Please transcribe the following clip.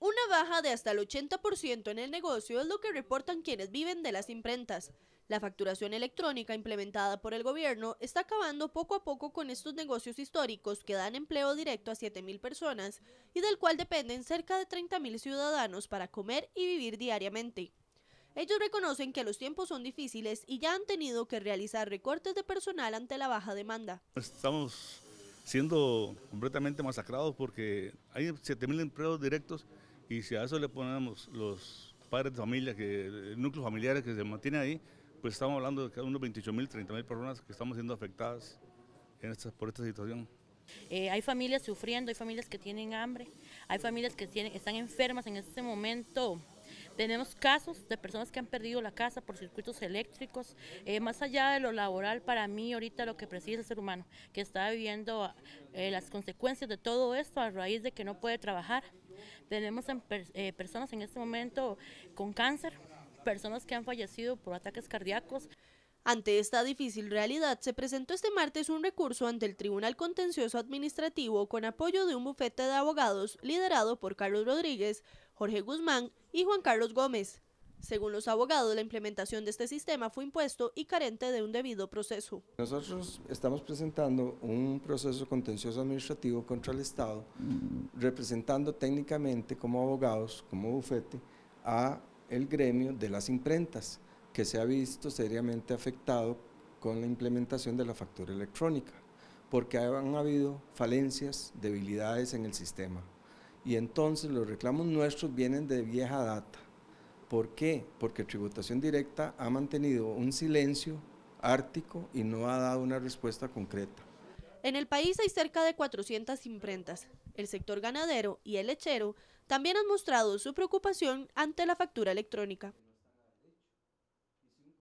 Una baja de hasta el 80% en el negocio es lo que reportan quienes viven de las imprentas. La facturación electrónica implementada por el gobierno está acabando poco a poco con estos negocios históricos que dan empleo directo a 7.000 personas y del cual dependen cerca de 30.000 ciudadanos para comer y vivir diariamente. Ellos reconocen que los tiempos son difíciles y ya han tenido que realizar recortes de personal ante la baja demanda. Estamos siendo completamente masacrados porque hay 7.000 empleos directos y si a eso le ponemos los padres de familia, que, núcleos familiares que se mantiene ahí, pues estamos hablando de unos 28 mil, 30 mil personas que estamos siendo afectadas en por esta situación. Eh, hay familias sufriendo, hay familias que tienen hambre, hay familias que tienen, están enfermas en este momento tenemos casos de personas que han perdido la casa por circuitos eléctricos. Eh, más allá de lo laboral, para mí ahorita lo que preside es el ser humano, que está viviendo eh, las consecuencias de todo esto a raíz de que no puede trabajar. Tenemos em, eh, personas en este momento con cáncer, personas que han fallecido por ataques cardíacos. Ante esta difícil realidad, se presentó este martes un recurso ante el Tribunal Contencioso Administrativo con apoyo de un bufete de abogados liderado por Carlos Rodríguez, Jorge Guzmán y Juan Carlos Gómez. Según los abogados, la implementación de este sistema fue impuesto y carente de un debido proceso. Nosotros estamos presentando un proceso contencioso administrativo contra el Estado, representando técnicamente como abogados, como bufete, a el gremio de las imprentas que se ha visto seriamente afectado con la implementación de la factura electrónica, porque han habido falencias, debilidades en el sistema. Y entonces los reclamos nuestros vienen de vieja data. ¿Por qué? Porque tributación directa ha mantenido un silencio ártico y no ha dado una respuesta concreta. En el país hay cerca de 400 imprentas. El sector ganadero y el lechero también han mostrado su preocupación ante la factura electrónica.